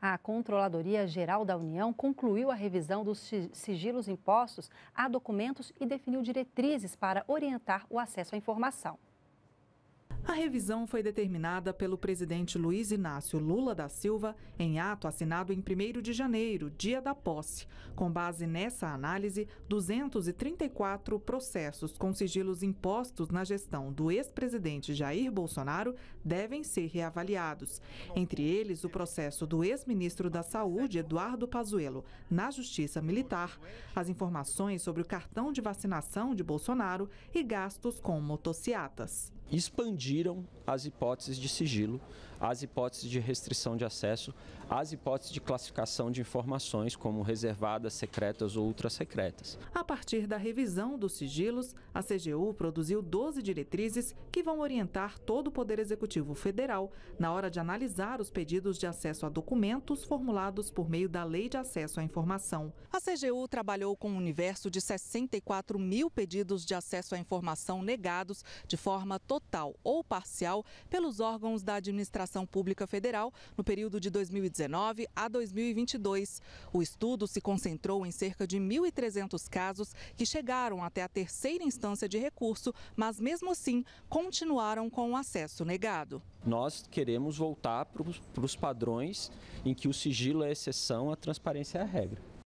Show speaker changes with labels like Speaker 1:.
Speaker 1: A Controladoria Geral da União concluiu a revisão dos sigilos impostos a documentos e definiu diretrizes para orientar o acesso à informação.
Speaker 2: A revisão foi determinada pelo presidente Luiz Inácio Lula da Silva em ato assinado em 1 de janeiro, dia da posse. Com base nessa análise, 234 processos com sigilos impostos na gestão do ex-presidente Jair Bolsonaro devem ser reavaliados. Entre eles, o processo do ex-ministro da Saúde, Eduardo Pazuello, na Justiça Militar, as informações sobre o cartão de vacinação de Bolsonaro e gastos com motocicletas.
Speaker 3: Expandir tiram as hipóteses de sigilo, as hipóteses de restrição de acesso, as hipóteses de classificação de informações como reservadas, secretas ou ultrasecretas.
Speaker 2: A partir da revisão dos sigilos, a CGU produziu 12 diretrizes que vão orientar todo o Poder Executivo Federal na hora de analisar os pedidos de acesso a documentos formulados por meio da Lei de Acesso à Informação. A CGU trabalhou com um universo de 64 mil pedidos de acesso à informação negados de forma total ou parcial pelos órgãos da administração pública federal no período de 2019 a 2022. O estudo se concentrou em cerca de 1.300 casos que chegaram até a terceira instância de recurso, mas mesmo assim continuaram com o acesso negado.
Speaker 3: Nós queremos voltar para os padrões em que o sigilo é exceção, a transparência é a regra.